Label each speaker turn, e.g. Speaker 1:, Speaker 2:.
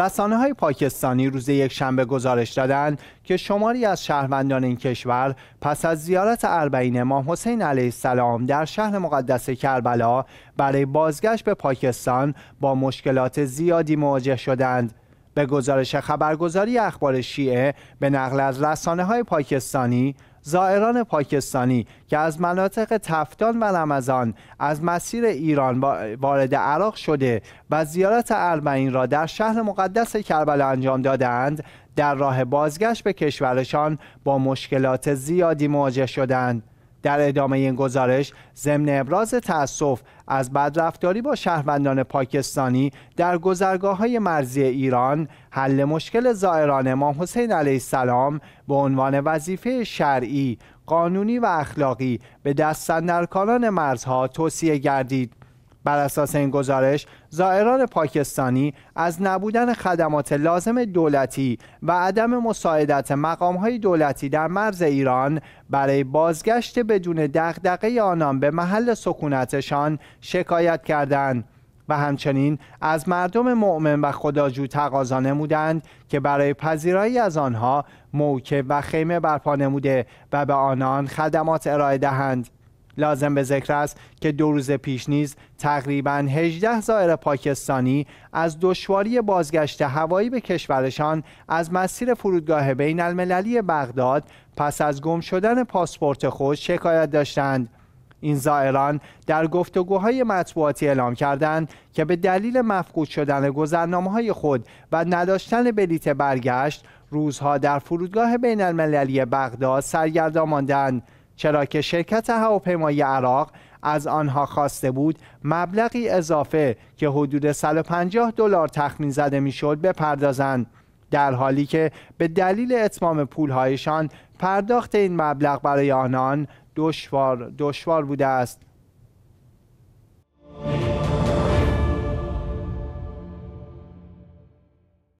Speaker 1: رسانه های پاکستانی روز یک شنبه گزارش دادند که شماری از شهروندان این کشور پس از زیارت اربعین امام حسین علیه السلام در شهر مقدس کربلا برای بازگشت به پاکستان با مشکلات زیادی مواجه شدند به گزارش خبرگزاری اخبار شیعه به نقل از رسانه های پاکستانی زائران پاکستانی که از مناطق تفتان و رمضان از مسیر ایران وارد عراق شده و زیارت اربعین را در شهر مقدس کربلا انجام دادند در راه بازگشت به کشورشان با مشکلات زیادی مواجه شدند در ادامه این گزارش ضمن ابراز تأسف از بدرفتاری با شهروندان پاکستانی در گذرگاه های مرزی ایران حل مشکل زائران امام حسین علیه السلام به عنوان وظیفه شرعی، قانونی و اخلاقی به دست مرزها توصیه گردید. بر اساس این گزارش زائران پاکستانی از نبودن خدمات لازم دولتی و عدم مساعدت مقامهای دولتی در مرز ایران برای بازگشت بدون دغدغه آنان به محل سکونتشان شکایت کردند و همچنین از مردم مؤمن و خداجو تقاضا نمودند که برای پذیرایی از آنها موکب و خیمه برپا نموده و به آنان خدمات ارائه دهند لازم به ذکر است که دو روز پیش نیز تقریبا 18 زائر پاکستانی از دشواری بازگشت هوایی به کشورشان از مسیر فرودگاه بین المللی بغداد پس از گم شدن پاسپورت خود شکایت داشتند. این زائران در گفتگوهای مطبوعاتی اعلام کردند که به دلیل مفقود شدن گذرنامه های خود و نداشتن بلیت برگشت روزها در فرودگاه بین المللی بغداد سرگردان ماندند. چرا که شرکت هواپیمایی عراق از آنها خواسته بود مبلغی اضافه که حدود 150 دلار تخمین زده میشد بپردازند در حالی که به دلیل اتمام پولهایشان پرداخت این مبلغ برای آنان دشوار دشوار بوده است